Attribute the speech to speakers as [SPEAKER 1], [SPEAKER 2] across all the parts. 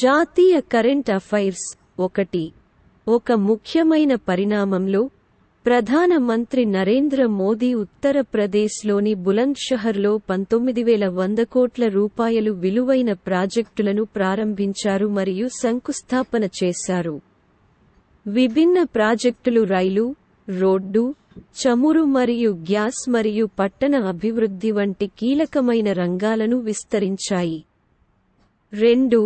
[SPEAKER 1] జాతీయ current affairs ఒకటి ఒక ముఖ్యమైన పరిణామంలో ప్రధానమంత్రి నరేంద్ర మోదీ ఉత్తరప్రదేశ్లోని బులంద్షహర్లో పంతొమ్మిది వేల వంద కోట్ల రూపాయలు విలువైన ప్రాజెక్టులను ప్రారంభించారు మరియు శంకుస్థాపన చేశారు విభిన్న ప్రాజెక్టులు రైలు రోడ్డు చమురు మరియు గ్యాస్ మరియు పట్టణ అభివృద్ధి వంటి కీలకమైన రంగాలను విస్తరించాయి రెండు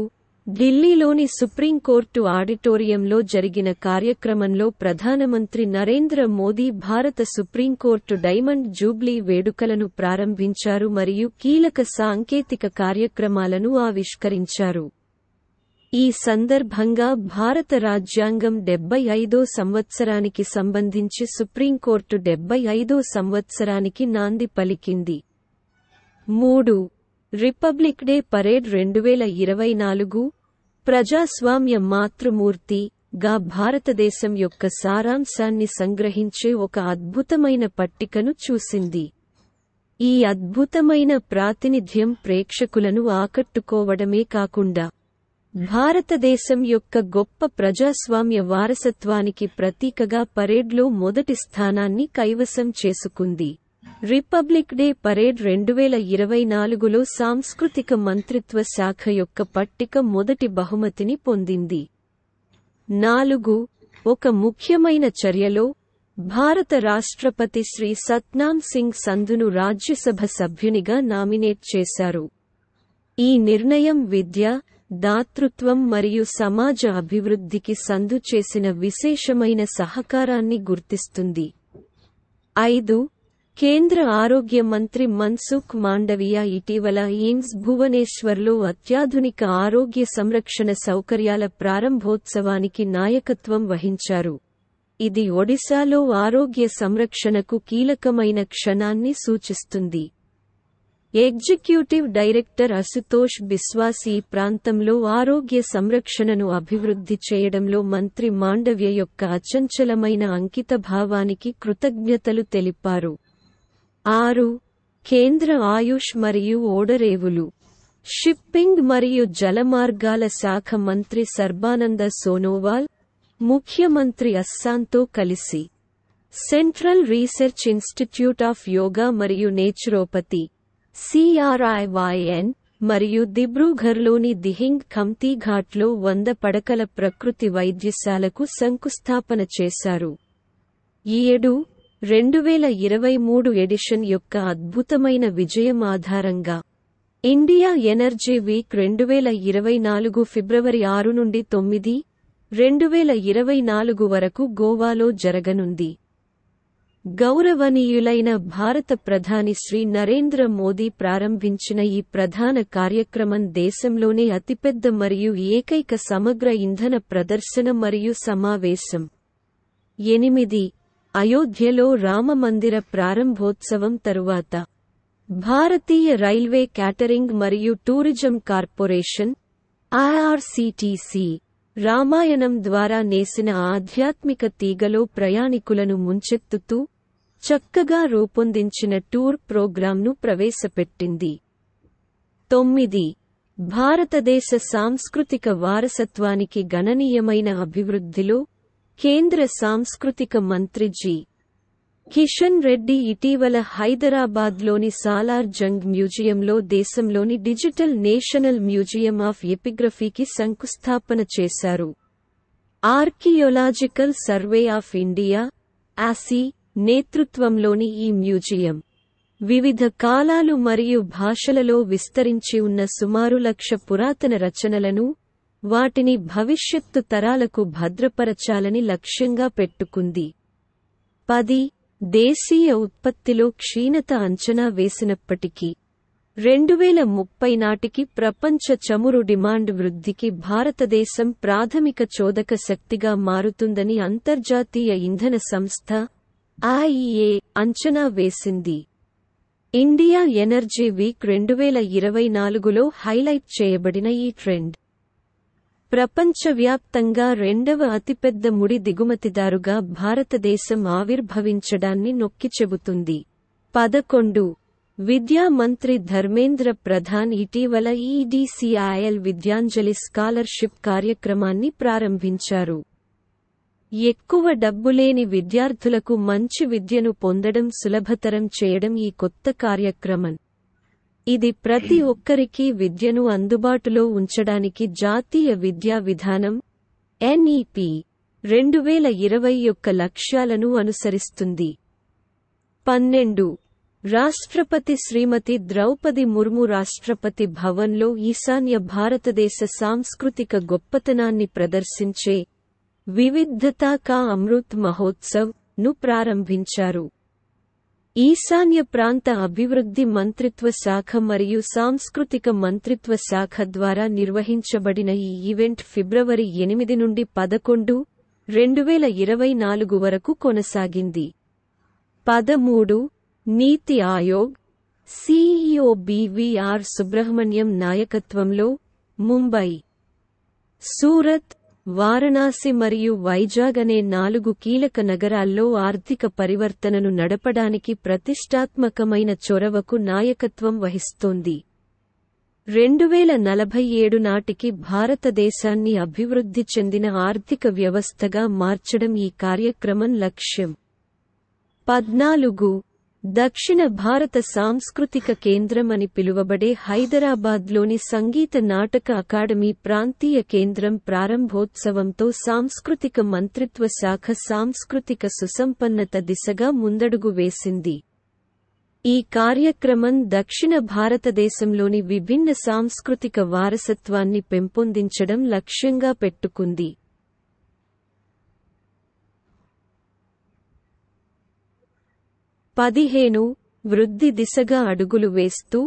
[SPEAKER 1] ఢిల్లీలోని సుప్రీంకోర్టు ఆడిటోరియంలో జరిగిన కార్యక్రమంలో ప్రధానమంత్రి నరేంద్ర మోదీ భారత సుప్రీంకోర్టు డైమండ్ జూబ్లీ వేడుకలను ప్రారంభించారు మరియు కీలక సాంకేతిక కార్యక్రమాలను ఆవిష్కరించారు ఈ సందర్భంగా భారత రాజ్యాంగం డెబ్బై ఐదో సంవత్సరానికి సంబంధించి సుప్రీంకోర్టు డెబ్బై ఐదో సంవత్సరానికి నాంది పలికింది మూడు రిపబ్లిక్ డే పరేడ్ రెండు వేల ఇరవై నాలుగు ప్రజాస్వామ్య మాతృమూర్తి గా భారతదేశం యొక్క సారాంశాన్ని సంగ్రహించే ఒక అద్భుతమైన పట్టికను చూసింది ఈ అద్భుతమైన ప్రాతినిధ్యం ప్రేక్షకులను ఆకట్టుకోవడమే కాకుండా భారతదేశం యొక్క గొప్ప ప్రజాస్వామ్య వారసత్వానికి ప్రతీకగా పరేడ్లో మొదటి స్థానాన్ని కైవసం చేసుకుంది రిపబ్లిక్ డే పరేడ్ రెండు వేల ఇరవై నాలుగులో సాంస్కృతిక మంత్రిత్వ శాఖ యొక్క పట్టిక మొదటి బహుమతిని పొందింది నాలుగు ఒక ముఖ్యమైన చర్యలో భారత రాష్ట్రపతి శ్రీ సత్నాం సింగ్ సంధును రాజ్యసభ సభ్యునిగా నామినేట్ చేశారు ఈ నిర్ణయం విద్య దాతృత్వం మరియు సమాజ అభివృద్ధికి సందు చేసిన విశేషమైన సహకారాన్ని గుర్తిస్తుంది ఐదు కేంద్ర ఆరోగ్య మంత్రి మన్సుఖ్ మాండవియ ఇటీవల ఎయిమ్స్ భువనేశ్వర్లో అత్యాధునిక ఆరోగ్య సంరక్షణ సౌకర్యాల ప్రారంభోత్సవానికి నాయకత్వం వహించారు ఇది ఒడిశాలో ఆరోగ్య సంరక్షణకు కీలకమైన క్షణాన్ని సూచిస్తుంది ఎగ్జిక్యూటివ్ డైరెక్టర్ అశుతోష్ బిశ్వాస్ ఈ ప్రాంతంలో ఆరోగ్య సంరక్షణను అభివృద్ధి చేయడంలో మంత్రి మాండవ్య యొక్క అచంచలమైన అంకితభావానికి కృతజ్ఞతలు తెలిపారు ఆరు కేంద్ర ఆయుష్ మరియు ఓడరేవులు షిప్పింగ్ మరియు జలమార్గాల శాఖ మంత్రి సర్బానంద సోనోవాల్ ముఖ్యమంత్రి అస్సాంతో కలిసి central research institute of yoga మరియు నేచురోపతి సిఆర్ఐవైఎన్ మరియు దిబ్రూఘర్లోని దిహింగ్ ఖమ్తీఘాట్లో వంద పడకల ప్రకృతి వైద్యశాలకు శంకుస్థాపన చేశారు ఈ ఏడు రెండువేల ఇరవై మూడు ఎడిషన్ యొక్క అద్భుతమైన విజయం ఆధారంగా ఇండియా ఎనర్జీ వీక్ రెండువేల ఇరవై నాలుగు ఫిబ్రవరి ఆరు నుండి తొమ్మిది రెండువేల ఇరవై నాలుగు వరకు గోవాలో జరగనుంది గౌరవనీయులైన భారత ప్రధాని శ్రీ నరేంద్ర మోదీ ప్రారంభించిన ఈ ప్రధాన కార్యక్రమం దేశంలోనే అతిపెద్ద మరియు ఏకైక సమగ్ర ఇంధన ప్రదర్శన మరియు సమావేశం ఎనిమిది అయోధ్యలో రామమందిర ప్రారంభోత్సవం తరువాత భారతీయ రైల్వే క్యాటరింగ్ మరియు టూరిజం కార్పొరేషన్ ఐఆర్సిటిసి రామాయణం ద్వారా నేసిన ఆధ్యాత్మిక తీగలో ప్రయాణికులను ముంచెత్తుతూ చక్కగా రూపొందించిన టూర్ ప్రోగ్రాంను ప్రవేశపెట్టింది తొమ్మిది భారతదేశ సాంస్కృతిక వారసత్వానికి గణనీయమైన అభివృద్ధిలో కేంద్ర సాంస్కృతిక మంత్రి జి కిషన్ రెడ్డి ఇటీవల హైదరాబాద్లోని సాలార్ జంగ్ మ్యూజియంలో దేశంలోని డిజిటల్ నేషనల్ మ్యూజియం ఆఫ్ ఎపిగ్రఫీకి శంకుస్థాపన చేశారు ఆర్కియోలాజికల్ సర్వే ఆఫ్ ఇండియా ఆసి నేతృత్వంలోని ఈ మ్యూజియం వివిధ కాలాలు మరియు భాషలలో విస్తరించి ఉన్న సుమారు లక్ష పురాతన రచనలను వాటిని భవిష్యత్తు తరాలకు భద్రపరచాలని లక్ష్యంగా పెట్టుకుంది పది దేశీయ ఉత్పత్తిలో క్షీణత అంచనా వేసినప్పటికీ రెండువేల ముప్పై నాటికి ప్రపంచ చమురు డిమాండ్ వృద్ధికి భారతదేశం ప్రాథమిక చోదక శక్తిగా మారుతుందని అంతర్జాతీయ ఇంధన సంస్థ ఐఏ అంచనా వేసింది ఇండియా ఎనర్జీ వీక్ రెండువేల ఇరవై నాలుగులో హైలైట్ చేయబడిన ఈ ట్రెండ్ ప్రపంచవ్యాప్తంగా రెండవ అతిపెద్ద ముడి దిగుమతిదారుగా భారతదేశం ఆవిర్భవించడాన్ని నొక్కి చెబుతుంది పదకొండు విద్యా మంత్రి ధర్మేంద్ర ప్రధాన్ ఇటీవల ఈడీసీఐఎల్ విద్యాంజలి స్కాలర్షిప్ కార్యక్రమాన్ని ప్రారంభించారు ఎక్కువ డబ్బులేని విద్యార్థులకు మంచి విద్యను పొందడం సులభతరం చేయడం ఈ కొత్త కార్యక్రమం ఇది ప్రతి ఒక్కరికీ విద్యను అందుబాటులో ఉంచడానికి జాతీయ విద్యా విధానం ఎన్ఈపి రెండు వేల ఇరవై యొక్క లక్ష్యాలను అనుసరిస్తుంది పన్నెండు రాష్ట్రపతి శ్రీమతి ద్రౌపది ముర్ము రాష్ట్రపతి భవన్లో ఈశాన్య భారతదేశ సాంస్కృతిక గొప్పతనాన్ని ప్రదర్శించే వివిధతా కా అమృత్ మహోత్సవ్ ను ప్రారంభించారు ఈశాన్య ప్రాంత అభివృద్ధి మంత్రిత్వ శాఖ మరియు సాంస్కృతిక మంత్రిత్వ శాఖ ద్వారా నిర్వహించబడిన ఈ ఈవెంట్ ఫిబ్రవరి ఎనిమిది నుండి పదకొండు రెండువేల ఇరవై నాలుగు వరకు కొనసాగింది పదమూడు నీతి ఆయోగ్ సీఈఓ బీవీఆర్ సుబ్రహ్మణ్యం నాయకత్వంలో ముంబై సూరత్ వారణాసి మరియు వైజాగ్ అనే నాలుగు కీలక నగరాల్లో ఆర్థిక పరివర్తనను నడపడానికి ప్రతిష్టాత్మకమైన చొరవకు నాయకత్వం వహిస్తోంది రెండువేల నలభై ఏడు నాటికి భారతదేశాన్ని అభివృద్ధి చెందిన ఆర్థిక వ్యవస్థగా మార్చడం ఈ కార్యక్రమం లక్ష్యం పద్నాలుగు దక్షిణ భారత సాంస్కృతిక కేంద్రం అని పిలువబడే హైదరాబాద్లోని సంగీత నాటక అకాడమీ ప్రాంతీయ కేంద్రం ప్రారంభోత్సవంతో సాంస్కృతిక మంత్రిత్వ శాఖ సాంస్కృతిక సుసంపన్నత దిశగా ముందడుగు వేసింది ఈ కార్యక్రమం దక్షిణ భారతదేశంలోని విభిన్న సాంస్కృతిక వారసత్వాన్ని పెంపొందించడం లక్ష్యంగా పెట్టుకుంది పదిహేను వృద్ధి దిశగా అడుగులు వేస్తూ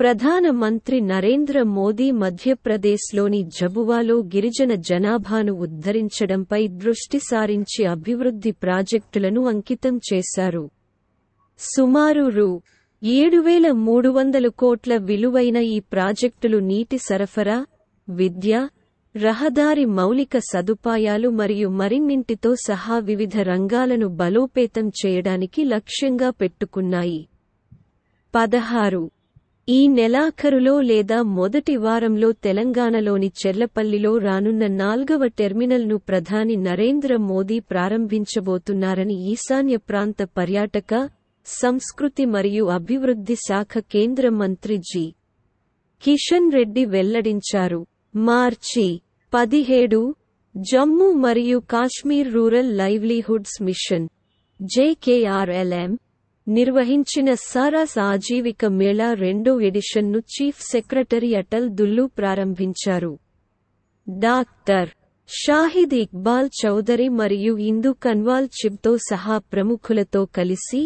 [SPEAKER 1] ప్రధానమంత్రి నరేంద్ర మోదీ మధ్యప్రదేశ్లోని జబువాలో గిరిజన జనాభాను ఉద్ధరించడంపై దృష్టి సారించి అభివృద్ధి ప్రాజెక్టులను అంకితం చేశారు సుమారు రూ ఏడు వేల మూడు వందల కోట్ల విలువైన ఈ ప్రాజెక్టులు నీటి సరఫరా విద్య రహదారి మౌలిక సదుపాయాలు మరియు మరిన్నింటితో సహా వివిధ రంగాలను బలోపేతం చేయడానికి లక్ష్యంగా పెట్టుకున్నాయి పదహారు ఈ నెలాఖరులో లేదా మొదటి వారంలో తెలంగాణలోని చెర్లపల్లిలో రానున్న నాల్గవ టెర్మినల్ను ప్రధాని నరేంద్ర మోదీ ప్రారంభించబోతున్నారని ఈశాన్య ప్రాంత పర్యాటక సంస్కృతి మరియు అభివృద్ధి శాఖ కేంద్ర మంత్రి జి కిషన్ రెడ్డి వెల్లడించారు మార్చి పదిహేడు జమ్మూ మరియు Kashmir rural livelihoods mission JKRLM నిర్వహించిన సరస్ ఆజీవిక మేళా రెండో ఎడిషన్ను చీఫ్ సెక్రటరీ అటల్ దుల్లు ప్రారంభించారు డాక్టర్ షాహిద్ ఇక్బాల్ చౌదరి మరియు ఇందు కన్వాల్ చిబ్తో సహా ప్రముఖులతో కలిసి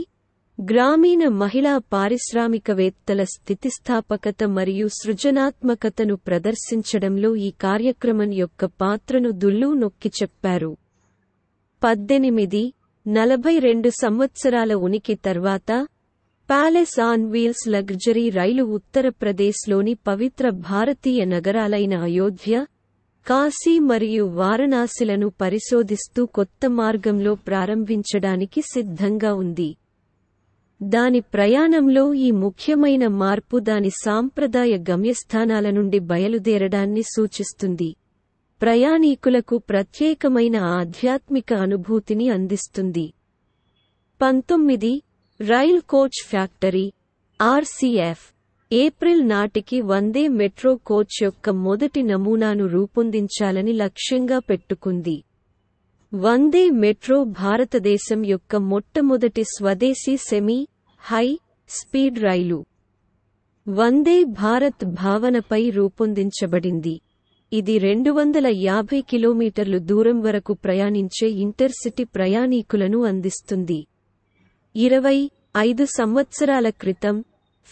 [SPEAKER 1] గ్రామీణ మహిళా పారిశ్రామికవేత్తల స్థితిస్థాపకత మరియు సృజనాత్మకతను ప్రదర్శించడంలో ఈ కార్యక్రమం యొక్క పాత్రను దుల్లు నొక్కి చెప్పారు పద్దెనిమిది నలభై రెండు సంవత్సరాల ఉనికి తర్వాత ప్యాలెస్ ఆన్ వీల్స్ లగ్జరీ రైలు ఉత్తరప్రదేశ్లోని పవిత్ర భారతీయ నగరాలైన అయోధ్య కాశీ మరియు వారణాసిలను పరిశోధిస్తూ కొత్త మార్గంలో ప్రారంభించడానికి సిద్ధంగా ఉంది దాని ప్రయాణంలో ఈ ముఖ్యమైన మార్పు దాని సాంప్రదాయ గమ్యస్థానాల నుండి బయలుదేరడాన్ని సూచిస్తుంది ప్రయాణీకులకు ప్రత్యేకమైన ఆధ్యాత్మిక అనుభూతిని అందిస్తుంది పంతొమ్మిది rail coach factory RCF April నాటికి వందే మెట్రో కోచ్ యొక్క మొదటి నమూనాను రూపొందించాలని లక్ష్యంగా పెట్టుకుంది వందే మెట్రో భారతదేశం యొక్క మొట్టమొదటి స్వదేశీ సెమీ హై స్పీడ్ రైలు వందే భారత్ భావనపై రూపొందించబడింది ఇది రెండు వందల యాభై కిలోమీటర్లు దూరం వరకు ప్రయాణించే ఇంటర్సిటీ ప్రయాణీకులను అందిస్తుంది ఇరవై ఐదు సంవత్సరాల క్రితం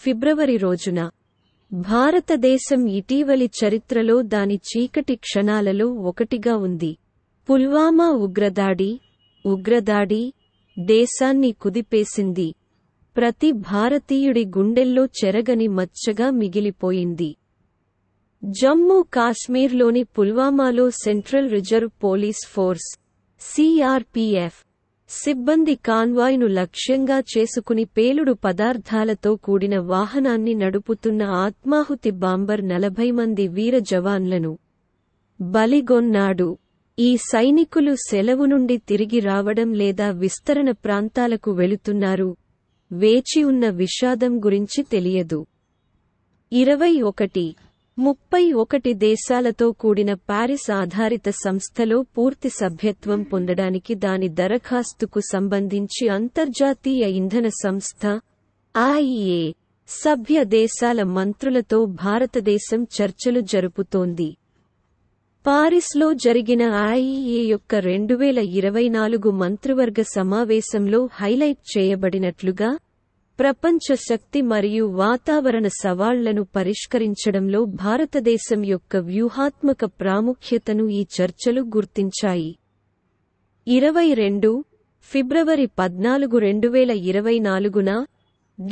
[SPEAKER 1] ఫిబ్రవరి రోజున భారతదేశం ఇటీవలి చరిత్రలో దాని చీకటి క్షణాలలో ఒకటిగా ఉంది పుల్వామా ఉగ్రదాడి ఉగ్రదాడి దేశాన్ని కుదిపేసింది ప్రతి భారతీయుడి గుండెల్లో చెరగని మచ్చగా మిగిలిపోయింది జమ్మూ కాశ్మీర్లోని పుల్వామాలో central reserve police force CRPF సిబ్బంది కాన్వాయ్ను లక్ష్యంగా చేసుకుని పేలుడు పదార్థాలతో కూడిన వాహనాన్ని నడుపుతున్న ఆత్మాహుతి బాంబర్ నలభై మంది వీర జవాన్లను బలిగొన్నాడు ఈ సైనికులు సెలవు నుండి తిరిగి రావడం లేదా విస్తరణ ప్రాంతాలకు వెళుతున్నారు వేచి ఉన్న విషాదం గురించి తెలియదు ఇరవై ఒకటి ముప్పై ఒకటి దేశాలతో కూడిన పారిస్ ఆధారిత సంస్థలో పూర్తి సభ్యత్వం పొందడానికి దాని దరఖాస్తుకు సంబంధించి అంతర్జాతీయ ఇంధన సంస్థ ఐఏ సభ్య దేశాల మంత్రులతో భారతదేశం చర్చలు జరుపుతోంది పారిస్లో జరిగిన ఐఈఏ యొక్క రెండు వేల ఇరవై నాలుగు మంత్రివర్గ సమావేశంలో హైలైట్ చేయబడినట్లుగా ప్రపంచ శక్తి మరియు వాతావరణ సవాళ్లను పరిష్కరించడంలో భారతదేశం యొక్క వ్యూహాత్మక ప్రాముఖ్యతను ఈ చర్చలు గుర్తించాయి ఇరవై రెండు ఫిబ్రవరి పద్నాలుగు రెండు వేల ఇరవై నాలుగున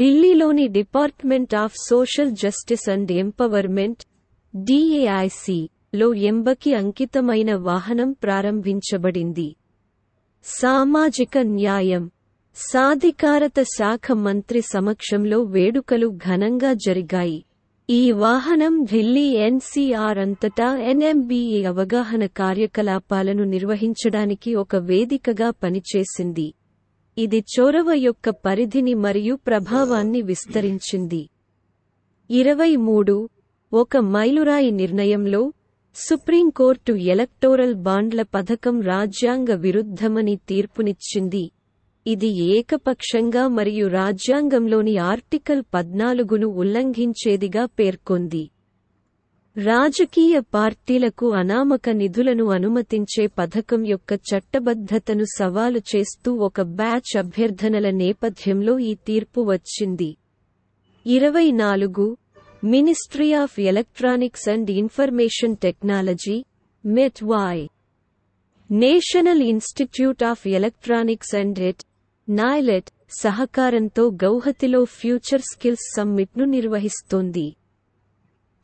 [SPEAKER 1] ఢిల్లీలోని department of social justice and empowerment DAIC లో ఎంబకి అంకితమైన వాహనం ప్రారంభించబడింది సామాజిక న్యాయం సాధికారత శాఖ మంత్రి సమక్షంలో వేడుకలు ఘనంగా జరిగాయి ఈ వాహనం ఢిల్లీ ఎన్సీఆర్ అంతటా ఎన్ఎంబీఈ అవగాహన కార్యకలాపాలను నిర్వహించడానికి ఒక వేదికగా పనిచేసింది ఇది చొరవ యొక్క పరిధిని మరియు ప్రభావాన్ని విస్తరించింది ఇరవై మూడు ఒక మైలురాయి నిర్ణయంలో సుప్రీంకోర్టు ఎలక్టోరల్ బాండ్ల పథకం రాజ్యాంగ విరుద్ధమని తీర్పునిచ్చింది ఇది ఏకపక్షంగా మరియు రాజ్యాంగంలోని ఆర్టికల్ పద్నాలుగును ఉల్లంఘించేదిగా పేర్కొంది రాజకీయ పార్టీలకు అనామక నిధులను అనుమతించే పథకం యొక్క చట్టబద్ధతను సవాలు చేస్తూ ఒక బ్యాచ్ అభ్యర్థనల నేపథ్యంలో ఈ తీర్పు వచ్చింది ఇరవై నాలుగు ministry of electronics and information technology MeitY national institute of electronics and ఎట్ నాయలెట్ సహకారంతో గౌహతిలో ఫ్యూచర్ స్కిల్స్ సమ్మిట్ను నిర్వహిస్తోంది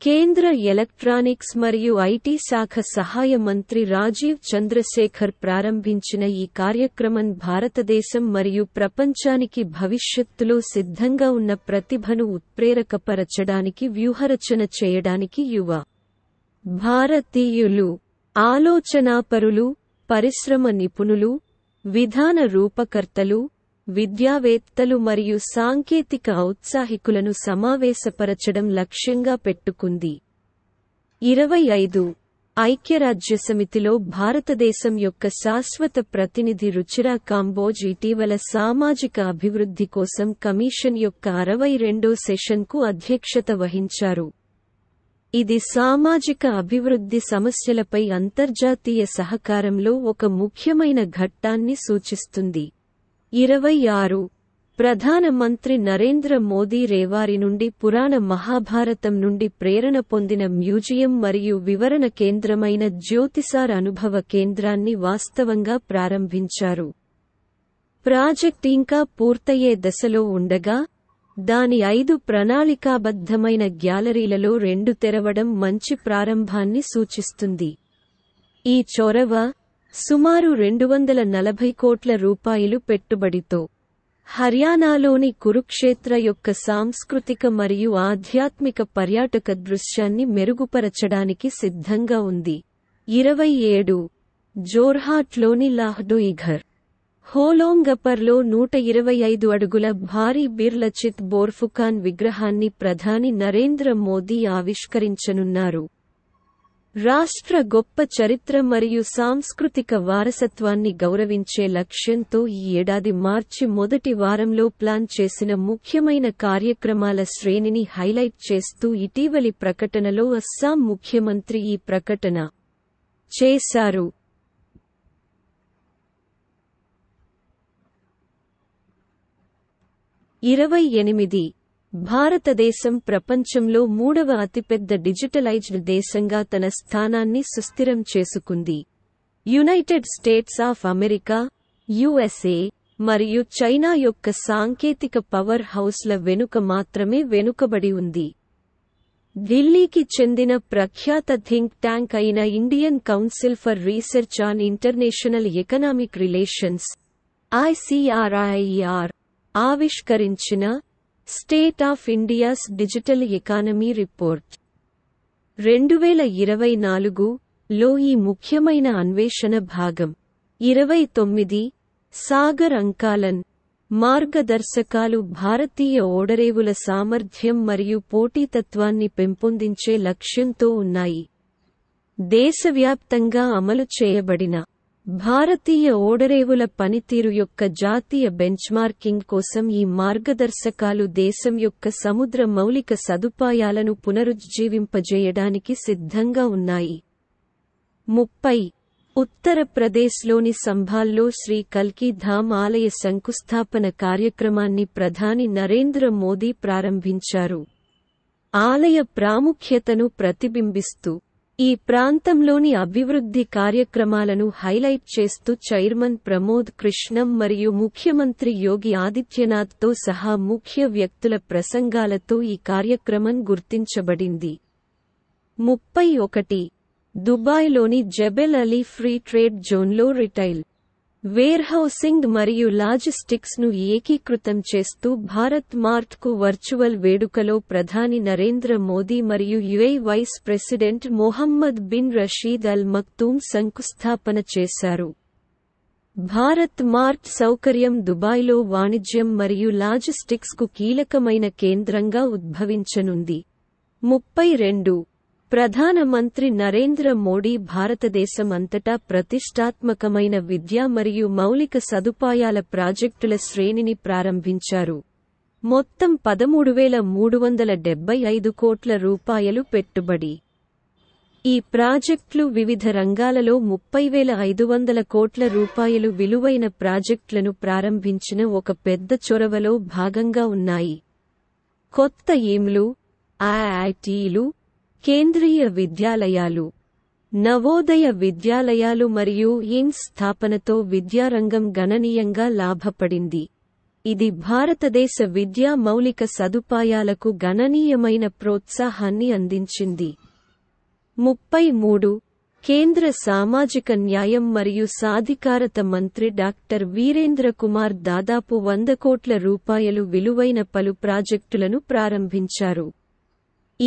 [SPEAKER 1] కేంద్ర ఎలక్ట్రానిక్స్ మరియు ఐటీ శాఖ సహాయ మంత్రి రాజీవ్ చంద్రశేఖర్ ప్రారంభించిన ఈ కార్యక్రమం భారతదేశం మరియు ప్రపంచానికి భవిష్యత్తులో సిద్ధంగా ఉన్న ప్రతిభను ఉత్ప్రేరకపరచడానికి వ్యూహరచన చేయడానికి యువ భారతీయులు ఆలోచనాపరులు పరిశ్రమ నిపుణులు విధాన రూపకర్తలు విద్యావేత్తలు మరియు సాంకేతిక ఔత్సాహికులను సమావేశపరచడం లక్ష్యంగా పెట్టుకుంది ఇరవై ఐదు ఐక్యరాజ్యసమితిలో భారతదేశం యొక్క శాశ్వత ప్రతినిధి రుచిరా కాంబోజ్ ఇటీవల సామాజిక అభివృద్ధి కోసం కమిషన్ యొక్క అరవై రెండో సెషన్కు అధ్యక్షత వహించారు ఇది సామాజిక అభివృద్ధి సమస్యలపై అంతర్జాతీయ సహకారంలో ఒక ముఖ్యమైన ఘట్టాన్ని సూచిస్తుంది ఇరవై ఆరు ప్రధానమంత్రి నరేంద్ర మోదీ రేవారి నుండి పురాణ మహాభారతం నుండి ప్రేరణ పొందిన మ్యూజియం మరియు వివరణ కేంద్రమైన జ్యోతిసార్ అనుభవ కేంద్రాన్ని వాస్తవంగా ప్రారంభించారు ప్రాజెక్ట్ ఇంకా పూర్తయ్యే దశలో ఉండగా దాని ఐదు ప్రణాళికాబద్ధమైన గ్యాలరీలలో రెండు తెరవడం మంచి ప్రారంభాన్ని సూచిస్తుంది ఈ చొరవ సుమారు రెండు వందల నలభై కోట్ల రూపాయలు పెట్టుబడితో హర్యానాలోని కురుక్షేత్ర యొక్క సాంస్కృతిక మరియు ఆధ్యాత్మిక పర్యాటక దృశ్యాన్ని మెరుగుపరచడానికి సిద్ధంగా ఉంది ఇరవై ఏడు జోర్హాట్లోని లాహ్డోయిఘర్ హోలోంగపర్లో నూట ఇరవై ఐదు అడుగుల భారీ బిర్లచిత్ బోర్ఫుకాన్ విగ్రహాన్ని ప్రధాని నరేంద్ర మోదీ ఆవిష్కరించనున్నారు రాష్ట్ర గొప్ప చరిత్ర మరియు సాంస్కృతిక వారసత్వాన్ని గౌరవించే లక్ష్యంతో ఈ ఏడాది మార్చి మొదటి వారంలో ప్లాన్ చేసిన ముఖ్యమైన కార్యక్రమాల శ్రేణిని హైలైట్ చేస్తూ ఇటీవలి ప్రకటనలో అస్సాం ముఖ్యమంత్రి ఈ ప్రకటన చేశారు ఇరవై ఎనిమిది భారతదేశం ప్రపంచంలో మూడవ అతిపెద్ద డిజిటలైజ్డ్ దేశంగా తన స్థానాన్ని సుస్థిరం చేసుకుంది united states of America USA మరియు చైనా యొక్క సాంకేతిక పవర్ హౌస్ల వెనుక మాత్రమే వెనుకబడి ఉంది ఢిల్లీకి చెందిన ప్రఖ్యాత థింక్ ట్యాంక్ అయిన Indian council for research on international economic relations ICRIER ఆవిష్కరించిన state of India's digital economy report రెండు వేల ఇరవై నాలుగు లో ఈ ముఖ్యమైన అన్వేషణ భాగం ఇరవై తొమ్మిది సాగర్ అంకాలన్ మార్గదర్శకాలు భారతీయ ఓడరేవుల సామర్థ్యం మరియు పోటీతత్వాన్ని పెంపొందించే లక్ష్యంతో ఉన్నాయి దేశవ్యాప్తంగా అమలు చేయబడిన భారతీయ ఓడరేవుల పనితీరు యొక్క జాతీయ బెంచ్మార్కింగ్ కోసం ఈ మార్గదర్శకాలు దేశం యొక్క సముద్ర మౌలిక సదుపాయాలను పునరుజ్జీవింపజేయడానికి సిద్ధంగా ఉన్నాయి ముప్పై ఉత్తరప్రదేశ్లోని సంభాల్లో శ్రీ కల్కి ధామ్ ఆలయ శంకుస్థాపన కార్యక్రమాన్ని ప్రధాని నరేంద్ర మోదీ ప్రారంభించారు ఆలయ ప్రాముఖ్యతను ప్రతిబింబిస్తూ ఈ ప్రాంతంలోని అభివృద్ధి కార్యక్రమాలను హైలైట్ చేస్తూ చైర్మన్ ప్రమోద్ కృష్ణం మరియు ముఖ్యమంత్రి యోగి ఆదిత్యనాథ్తో సహా ముఖ్య వ్యక్తుల ప్రసంగాలతో ఈ కార్యక్రమం గుర్తించబడింది ముప్పై ఒకటి దుబాయ్లోని జబెల్ అలీ ఫ్రీ ట్రేడ్ జోన్లో రిటైల్ వేర్హౌసింగ్ మరియు లాజిస్టిక్స్ను ఏకీకృతం చేస్తూ భారత్ మార్ట్కు వర్చువల్ వేడుకలో ప్రధాని నరేంద్ర మోదీ మరియు UAE vice president Mohammed bin Rashid Al Maktoum శంకుస్థాపన చేశారు భారత్ మార్ట్ సౌకర్యం దుబాయ్లో వాణిజ్యం మరియు లాజిస్టిక్స్కు కీలకమైన కేంద్రంగా ఉద్భవించనుంది ముప్పై రెండు ప్రధానమంత్రి నరేంద్ర మోడీ భారతదేశం అంతటా ప్రతిష్టాత్మకమైన విద్య మరియు మౌలిక సదుపాయాల ప్రాజెక్టుల శ్రేణిని ప్రారంభించారు మొత్తం పదమూడు వేల మూడు వందల డెబ్బై ఐదు కోట్ల రూపాయలు పెట్టుబడి ఈ ప్రాజెక్టులు వివిధ రంగాలలో ముప్పై వేల ఐదు వందల కోట్ల రూపాయలు విలువైన ప్రాజెక్టులను ప్రారంభించిన ఒక పెద్ద చొరవలో భాగంగా ఉన్నాయి కొత్త ఏమ్లు ఐఐటీలు కేంద్రీయ విద్యాలయాలు నవోదయ విద్యాలయాలు మరియు ఇన్స్ స్థాపనతో విద్యారంగం గణనీయంగా లాభపడింది ఇది భారతదేశ విద్యా మౌలిక సదుపాయాలకు గణనీయమైన ప్రోత్సాహాన్ని అందించింది ముప్పై మూడు కేంద్ర సామాజిక న్యాయం మరియు సాధికారత మంత్రి డాక్టర్ వీరేంద్ర కుమార్ దాదాపు వంద కోట్ల రూపాయలు విలువైన పలు ప్రాజెక్టులను ప్రారంభించారు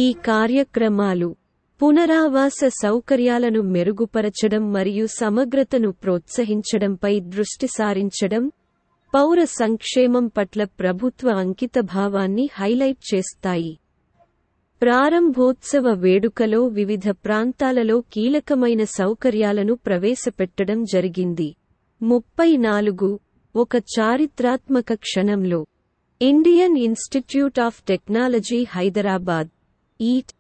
[SPEAKER 1] ఈ కార్యక్రమాలు పునరావాస సౌకర్యాలను మెరుగుపరచడం మరియు సమగ్రతను ప్రోత్సహించడంపై దృష్టి సారించడం పౌర సంక్షేమం పట్ల ప్రభుత్వ అంకితభావాన్ని హైలైట్ చేస్తాయి ప్రారంభోత్సవ వేడుకలో వివిధ ప్రాంతాలలో కీలకమైన సౌకర్యాలను ప్రవేశపెట్టడం జరిగింది ముప్పై నాలుగు ఒక చారిత్రాత్మక క్షణంలో Indian institute of technology Hyderabad IIT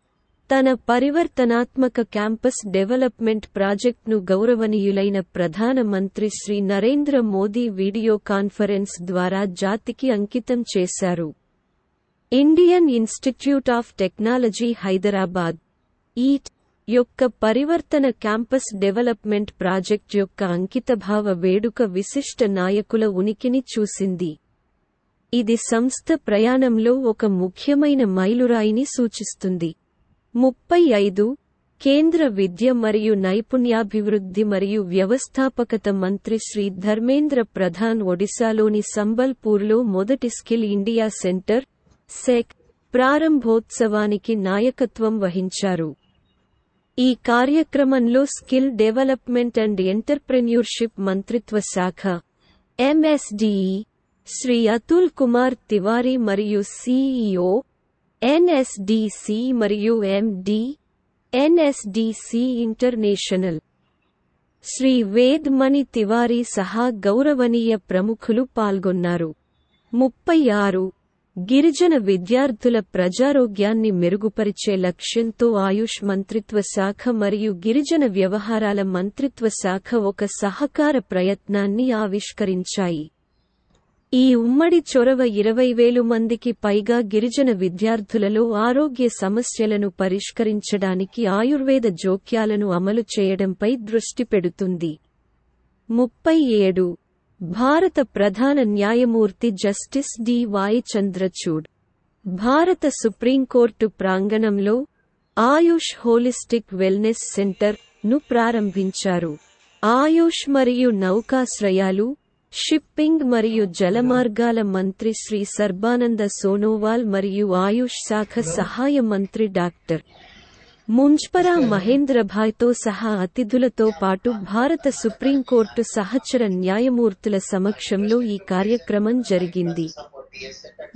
[SPEAKER 1] తన పరివర్తనాత్మక క్యాంపస్ డెవలప్మెంట్ ప్రాజెక్ట్ను గౌరవనీయులైన ప్రధాన మంత్రి శ్రీ నరేంద్ర మోదీ వీడియో కాన్ఫరెన్స్ ద్వారా జాతికి అంకితం చేశారు Indian institute of technology Hyderabad IIT యొక్క పరివర్తన క్యాంపస్ డెవలప్మెంట్ ప్రాజెక్ట్ యొక్క అంకితభావ వేడుక విశిష్ట నాయకుల ఉనికిని చూసింది ఇది సంస్థ ప్రయాణంలో ఒక ముఖ్యమైన మైలురాయిని సూచిస్తుంది ముప్పై ఐదు కేంద్ర విద్య మరియు నైపుణ్యాభివృద్ధి మరియు వ్యవస్థాపకత మంత్రి శ్రీ ధర్మేంద్ర ప్రధాన్ ఒడిశాలోని సంబల్పూర్లో మొదటి స్కిల్ ఇండియా సెంటర్ సెక్ ప్రారంభోత్సవానికి నాయకత్వం వహించారు ఈ కార్యక్రమంలో స్కిల్ డెవలప్మెంట్ అండ్ ఎంటర్ప్రెన్యూర్షిప్ మంత్రిత్వ శాఖ ఎంఎస్డిఈ శ్రీ అతుల్ కుమార్ తివారీ మరియు సిఈఓ ఎన్ఎస్డిసి e మరియు MD NSDC international Shri Vedmani Tiwari సహా గౌరవనీయ ప్రముఖులు పాల్గొన్నారు ముప్పై ఆరు గిరిజన విద్యార్థుల ప్రజారోగ్యాన్ని మెరుగుపరిచే లక్ష్యంతో ఆయుష్ మంత్రిత్వ శాఖ మరియు గిరిజన వ్యవహారాల మంత్రిత్వ శాఖ ఒక సహకార ప్రయత్నాన్ని ఆవిష్కరించాయి ఈ ఉమ్మడి చొరవ ఇరవై వేలు మందికి పైగా గిరిజన విద్యార్థులలో ఆరోగ్య సమస్యలను పరిష్కరించడానికి ఆయుర్వేద జోక్యాలను అమలు చేయడంపై దృష్టి పెడుతుంది ముప్పై ఏడు భారత ప్రధాన న్యాయమూర్తి జస్టిస్ డివై చంద్రచూడ్ భారత సుప్రీంకోర్టు ప్రాంగణంలో ఆయుష్ హోలిస్టిక్ వెల్నెస్ సెంటర్ ను ప్రారంభించారు ఆయుష్ మరియు నౌకాశ్రయాలు షిప్పింగ్ మరియు జలమార్గాల మంత్రి శ్రీ సర్బానంద సోనోవాల్ మరియు ఆయుష్ శాఖ సహాయ మంత్రి డాక్టర్ ముంజ్పరా మహేంద్రభాయ్తో సహా అతిథులతో పాటు భారత సుప్రీంకోర్టు సహచర న్యాయమూర్తుల సమక్షంలో ఈ కార్యక్రమం జరిగింది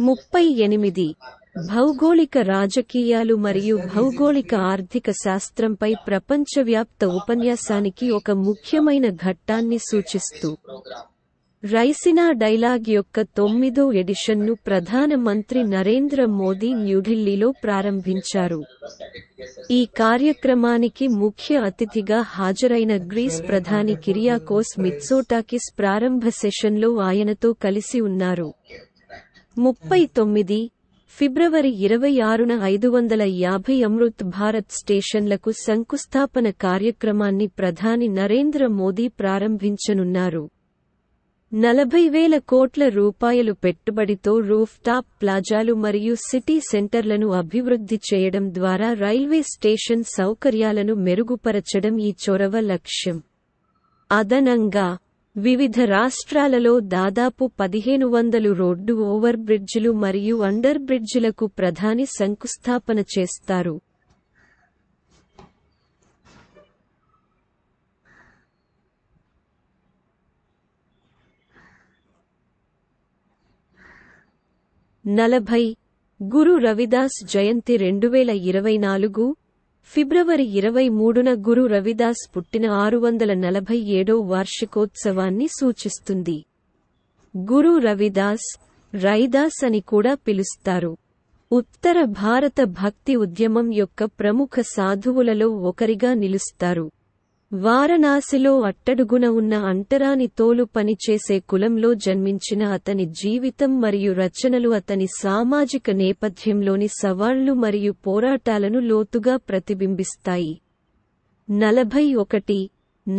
[SPEAKER 1] ముప్పై ఎనిమిది భౌగోళిక రాజకీయాలు మరియు భౌగోళిక ఆర్థిక శాస్త్రంపై ప్రపంచవ్యాప్త ఉపన్యాసానికి ఒక ముఖ్యమైన ఘట్టాన్ని సూచిస్తూ రైసినా డైలాగ్ యొక్క తొమ్మిదో ఎడిషన్ను ప్రధానమంత్రి నరేంద్ర మోదీ న్యూఢిల్లీలో ప్రారంభించారు ఈ కార్యక్రమానికి ముఖ్య అతిథిగా హాజరైన గ్రీస్ ప్రధాని కిరియాకోస్ మిత్సోటాకిస్ ప్రారంభ సెషన్లో ఆయనతో కలిసి ఉన్నారు ముప్పై తొమ్మిది ఫిబ్రవరి ఇరవై ఆరున ఐదు వందల యాభై అమృత్ భారత్ స్టేషన్లకు శంకుస్థాపన కార్యక్రమాన్ని ప్రధాని నరేంద్ర మోదీ ప్రారంభించనున్నారు నలభై వేల కోట్ల రూపాయలు పెట్టుబడితో రూఫ్టాప్ ప్లాజాలు మరియు సిటీ సెంటర్లను అభివృద్ధి చేయడం ద్వారా రైల్వే స్టేషన్ సౌకర్యాలను మెరుగుపరచడం ఈ చొరవ లక్ష్యం అదనంగా వివిధ రాష్ట్రాలలో దాదాపు పదిహేను వందలు రోడ్డు ఓవర్బ్రిడ్జిలు మరియు అండర్ ప్రధాని శంకుస్థాపన చేస్తారు నలభై గురు రవిదాస్ జయంతి రెండు వేల ఇరవై నాలుగు ఫిబ్రవరి ఇరవై మూడున గురు రవిదాస్ పుట్టిన ఆరు వందల నలభై ఏడో వార్షికోత్సవాన్ని సూచిస్తుంది గురు రవిదాస్ రైదాస్ అని కూడా పిలుస్తారు ఉత్తర భారత భక్తి ఉద్యమం యొక్క ప్రముఖ సాధువులలో ఒకరిగా నిలుస్తారు వారణాసిలో అట్టడుగున ఉన్న అంటరాని తోలు పనిచేసే కులంలో జన్మించిన అతని జీవితం మరియు రచనలు అతని సామాజిక నేపథ్యంలోని సవాళ్లు మరియు పోరాటాలను లోతుగా ప్రతిబింబిస్తాయి నలభై ఒకటి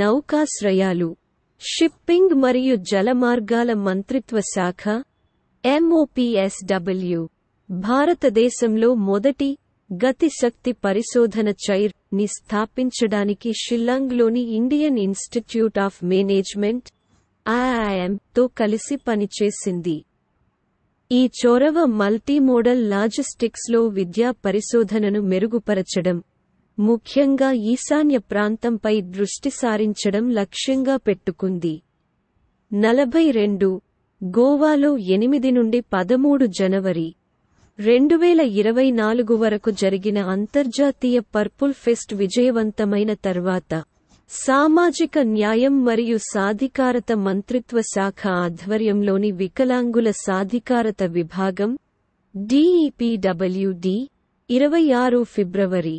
[SPEAKER 1] నౌకాశ్రయాలు షిప్పింగ్ మరియు జలమార్గాల మంత్రిత్వ శాఖ ఎంఓపీఎస్డబ్ల్యూ భారతదేశంలో మొదటి గతిశక్తి పరిశోధన చైర్ ని స్థాపించడానికి షిల్లాంగ్లోని Indian institute of management IIM తో కలిసి పనిచేసింది ఈ చొరవ మల్టీమోడల్ లాజిస్టిక్స్లో విద్యా పరిశోధనను మెరుగుపరచడం ముఖ్యంగా ఈశాన్య ప్రాంతంపై దృష్టి సారించడం లక్ష్యంగా పెట్టుకుంది నలభై రెండు గోవాలో ఎనిమిది నుండి పదమూడు జనవరి రెండు వేల ఇరవై నాలుగు వరకు జరిగిన అంతర్జాతీయ పర్పుల్ ఫెస్ట్ విజయవంతమైన తర్వాత సామాజిక న్యాయం మరియు సాధికారత మంత్రిత్వ శాఖ ఆధ్వర్యంలోని వికలాంగుల సాధికారత విభాగం డిఈపిడబ్ల్యూడి ఇరవై ఆరు ఫిబ్రవరి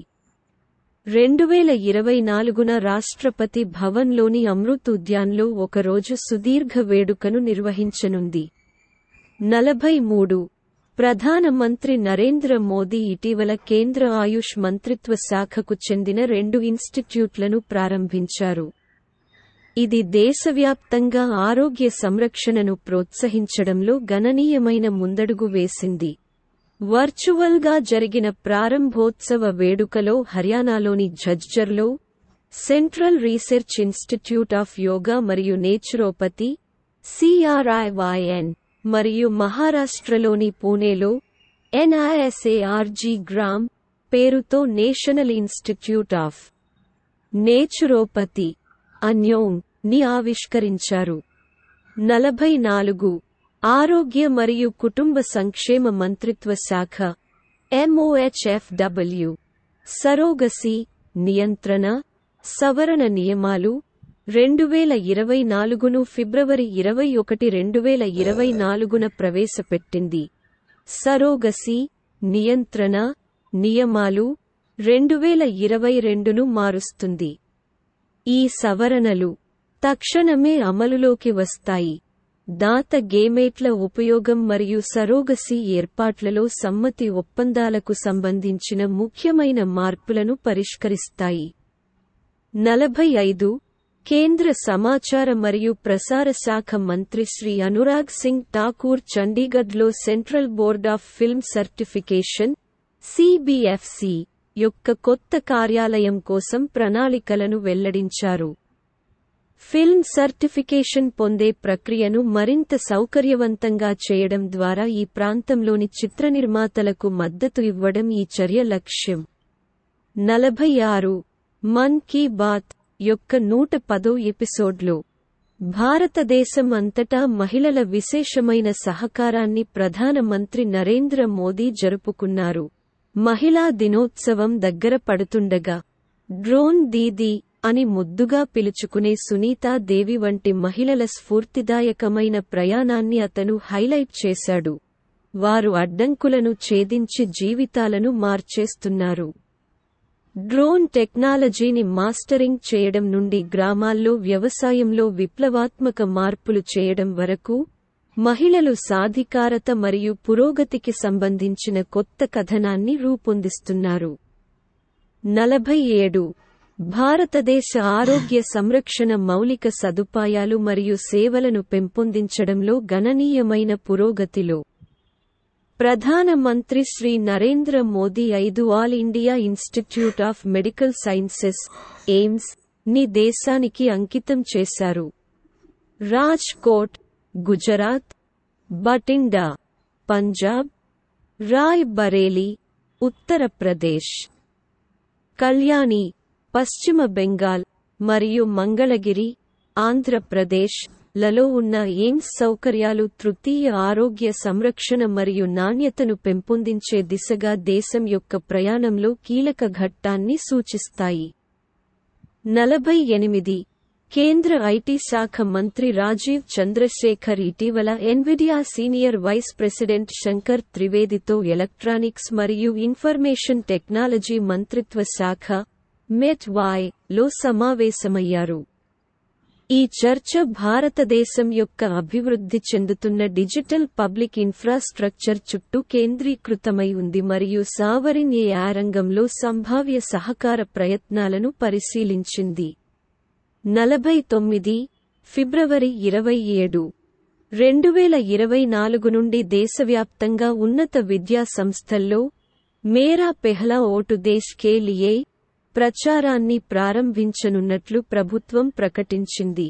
[SPEAKER 1] రెండు వేల ఇరవై నాలుగున రాష్ట్రపతి భవన్లోని అమృత్ ఉద్యాన్లో ఒకరోజు సుదీర్ఘ వేడుకను నిర్వహించనుంది నలభై మూడు ప్రధాన మంత్రి నరేంద్ర మోదీ ఇటీవల కేంద్ర ఆయుష్ మంత్రిత్వ శాఖకు చెందిన రెండు ఇన్స్టిట్యూట్లను ప్రారంభించారు ఇది దేశవ్యాప్తంగా ఆరోగ్య సంరక్షణను ప్రోత్సహించడంలో గణనీయమైన ముందడుగు వేసింది వర్చువల్గా జరిగిన ప్రారంభోత్సవ వేడుకలో హర్యానాలోని ఝజ్జర్లో central research institute of yoga మరియు నేచురోపతి సిఆర్ఐవైఎన్ మరియు మహారాష్ట్రలోని పూణేలో ఎన్ఐఎస్ఏఆర్జీ గ్రామ్ పేరుతో నేషనల్ ఇన్స్టిట్యూట్ ఆఫ్ నేచురోపతి అన్యోంగ్ ని ఆవిష్కరించారు నలభై నాలుగు ఆరోగ్య మరియు కుటుంబ సంక్షేమ మంత్రిత్వ శాఖ ఎంఓహెచ్ఎఫ్డబ్ల్యూ సరోగసి నియంత్రణ సవరణ నియమాలు రెండువేల ఇరవై నాలుగును ఫిబ్రవరి ఇరవై ఒకటి రెండువేల ఇరవై నాలుగున ప్రవేశపెట్టింది సరోగసి నియంత్రణ నియమాలు రెండువేల ఇరవై రెండును మారుస్తుంది ఈ సవరణలు తక్షణమే అమలులోకి వస్తాయి దాత గేమేట్ల ఉపయోగం మరియు సరోగసి ఏర్పాట్లలో సమ్మతి ఒప్పందాలకు సంబంధించిన ముఖ్యమైన మార్పులను పరిష్కరిస్తాయి నలభై ఐదు కేంద్ర సమాచార మరియు ప్రసార శాఖ మంత్రి శ్రీ అనురాగ్ సింగ్ ఠాకూర్ చండీగఢ్లో central board of film certification CBFC యొక్క కొత్త కార్యాలయం కోసం ప్రణాళికలను వెల్లడించారు ఫిల్మ్ సర్టిఫికేషన్ పొందే ప్రక్రియను మరింత సౌకర్యవంతంగా చేయడం ద్వారా ఈ ప్రాంతంలోని చిత్ర నిర్మాతలకు మద్దతు ఇవ్వడం ఈ చర్య లక్ష్యం నలభై ఆరు మన్ కీ బాత్ యొక్క నూట పదో ఎపిసోడ్లు భారతదేశం అంతటా మహిళల విశేషమైన సహకారాన్ని ప్రధానమంత్రి నరేంద్ర మోదీ జరుపుకున్నారు మహిళా దినోత్సవం దగ్గర పడుతుండగా డ్రోన్ దీదీ అని ముద్దుగా పిలుచుకునే సునీతాదేవి వంటి మహిళల స్ఫూర్తిదాయకమైన ప్రయాణాన్ని అతను హైలైట్ చేశాడు వారు అడ్డంకులను ఛేదించి జీవితాలను మార్చేస్తున్నారు డ్రోన్ టెక్నాలజీని మాస్టరింగ్ చేయడం నుండి గ్రామాల్లో వ్యవసాయంలో విప్లవాత్మక మార్పులు చేయడం వరకు మహిళలు సాధికారత మరియు పురోగతికి సంబంధించిన కొత్త కథనాన్ని రూపొందిస్తున్నారు నలభై ఏడు భారతదేశ ఆరోగ్య సంరక్షణ మౌలిక సదుపాయాలు మరియు సేవలను పెంపొందించడంలో గణనీయమైన పురోగతిలో ప్రధానమంత్రి శ్రీ నరేంద్ర మోదీ ఐదు all India institute of medical sciences AIIMS ని దేశానికి అంకితం చేశారు రాజ్కోట్ గుజరాత్ బటిండా పంజాబ్ రాయ్ బరేలీ ఉత్తరప్రదేశ్ కళ్యాణి పశ్చిమ బెంగాల్ మరియు మంగళగిరి ఆంధ్రప్రదేశ్ లలో ఉన్న ఎయిమ్స్ సౌకర్యాలు తృతీయ ఆరోగ్య సంరక్షణ మరియు నాణ్యతను పెంపొందించే దిశగా దేశం యొక్క ప్రయాణంలో కీలక ఘట్టాన్ని సూచిస్తాయి నలభై ఎనిమిది కేంద్ర ఐటీ శాఖ మంత్రి రాజీవ్ చంద్రశేఖర్ ఇటీవల Nvidia senior vice president Shankar త్రివేదితో ఎలక్ట్రానిక్స్ మరియు ఇన్ఫర్మేషన్ టెక్నాలజీ మంత్రిత్వ శాఖ మెట్ వాయ్ లో సమావేశమయ్యారు ఈ చర్చ భారతదేశం యొక్క అభివృద్ధి చెందుతున్న డిజిటల్ పబ్లిక్ ఇన్ఫ్రాస్ట్రక్చర్ చుట్టూ కేంద్రీకృతమై ఉంది మరియు సావరిన్ ఏఆ రంగంలో సంభావ్య సహకార ప్రయత్నాలను పరిశీలించింది నలభై తొమ్మిది ఫిబ్రవరి ఇరవై ఏడు రెండు వేల ఇరవై నాలుగు నుండి దేశవ్యాప్తంగా ఉన్నత విద్యా సంస్థల్లో మేరా పెహ్లా ఓటు దేశ్ కేలియే ప్రచారాన్ని ప్రారంభించనున్నట్లు ప్రభుత్వం ప్రకటించింది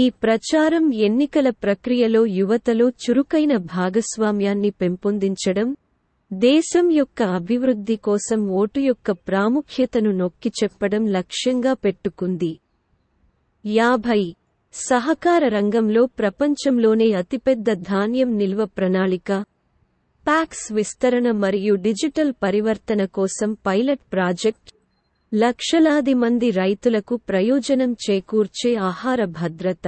[SPEAKER 1] ఈ ప్రచారం ఎన్నికల ప్రక్రియలో యువతలో చురుకైన భాగస్వామ్యాన్ని పెంపొందించడం దేశం యొక్క అభివృద్ధి కోసం ఓటు యొక్క ప్రాముఖ్యతను నొక్కి చెప్పడం లక్ష్యంగా పెట్టుకుంది యాభై సహకార రంగంలో ప్రపంచంలోనే అతిపెద్ద ధాన్యం నిల్వ ప్రణాళిక ప్యాక్స్ విస్తరణ మరియు డిజిటల్ పరివర్తన కోసం పైలట్ ప్రాజెక్ట్ లక్షలాది మంది రైతులకు ప్రయోజనం చేకూర్చే ఆహార భద్రత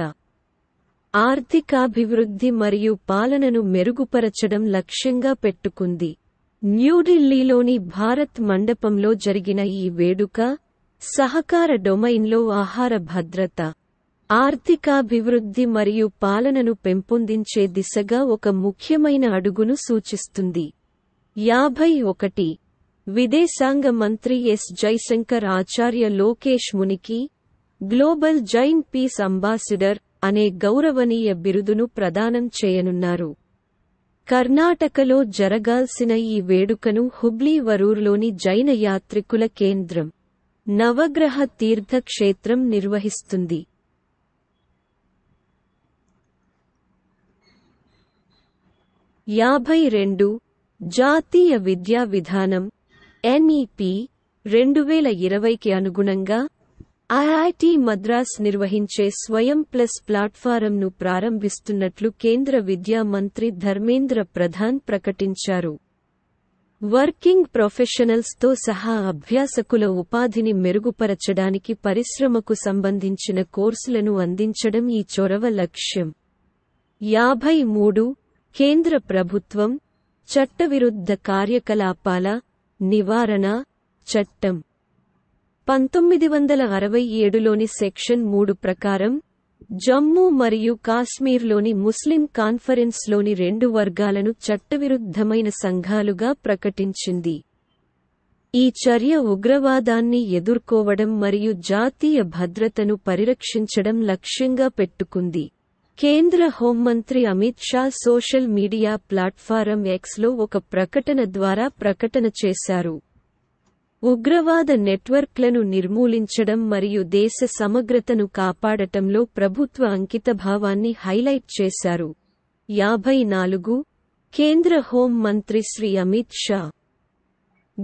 [SPEAKER 1] ఆర్థికాభివృద్ధి మరియు పాలనను మెరుగుపరచడం లక్ష్యంగా పెట్టుకుంది న్యూఢిల్లీలోని భారత్ మండపంలో జరిగిన ఈ వేడుక సహకార డొమైన్లో ఆహార భద్రత ఆర్థికాభివృద్ధి మరియు పాలనను పెంపొందించే దిశగా ఒక ముఖ్యమైన అడుగును సూచిస్తుంది యాభై ఒకటి విదేశాంగ మంత్రి ఎస్ జైశంకర్ ఆచార్య లోకేష్ మునికి గ్లోబల్ జైన్ పీస్ అంబాసిడర్ అనే గౌరవనీయ బిరుదును ప్రదానం చేయనున్నారు కర్ణాటకలో జరగాల్సిన ఈ వేడుకను హుబ్లీ వరూర్లోని జైన యాత్రికుల కేంద్రం నవగ్రహ తీర్థక్షేత్రం నిర్వహిస్తుంది యాభై రెండు జాతీయ విద్యా విధానం ఎన్ఈపి రెండు వేల ఇరవైకి అనుగుణంగా ఐఐటి మద్రాస్ నిర్వహించే స్వయం ప్లస్ ప్లాట్ఫారంను ప్రారంభిస్తున్నట్లు కేంద్ర విద్యా మంత్రి ధర్మేంద్ర ప్రధాన్ ప్రకటించారు వర్కింగ్ ప్రొఫెషనల్స్తో సహా అభ్యాసకుల ఉపాధిని మెరుగుపరచడానికి పరిశ్రమకు సంబంధించిన కోర్సులను అందించడం ఈ చొరవ లక్ష్యం యాభై మూడు కేంద్ర ప్రభుత్వం చట్టవిరుద్ధ కార్యకలాపాల నివారణ చట్టం పంతొమ్మిది వందల అరవై ఏడులోని సెక్షన్ మూడు ప్రకారం జమ్మూ మరియు కాశ్మీర్లోని ముస్లిం కాన్ఫరెన్స్లోని రెండు వర్గాలను చట్టవిరుద్ధమైన సంఘాలుగా ప్రకటించింది ఈ చర్య ఉగ్రవాదాన్ని ఎదుర్కోవడం మరియు జాతీయ భద్రతను పరిరక్షించడం లక్ష్యంగా పెట్టుకుంది కేంద్ర హోంమంత్రి Amit Shah social media platform ఎక్స్లో ఒక ప్రకటన ద్వారా ప్రకటన చేశారు ఉగ్రవాద నెట్వర్క్లను నిర్మూలించడం మరియు దేశ సమగ్రతను కాపాడటంలో ప్రభుత్వ అంకితభావాన్ని హైలైట్ చేశారు యాభై నాలుగు కేంద్ర హోం మంత్రి శ్రీ అమిత్ షా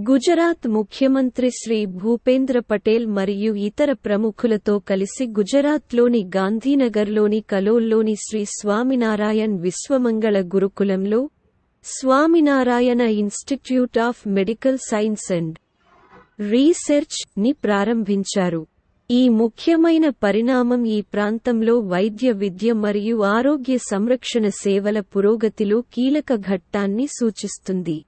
[SPEAKER 1] గుజరాత్ ముఖ్యమంత్రి శ్రీ భూపేంద్ర పటేల్ మరియు ఇతర ప్రముఖులతో కలిసి గుజరాత్లోని గాంధీనగర్లోని కలోల్లోని శ్రీ స్వామినారాయణ్ విశ్వమంగళ గురుకులంలో Swaminarayan institute of medical science and research ని ప్రారంభించారు ఈ ముఖ్యమైన పరిణామం ఈ ప్రాంతంలో వైద్య విద్య మరియు ఆరోగ్య సంరక్షణ సేవల పురోగతిలో కీలక ఘట్టాన్ని సూచిస్తుంది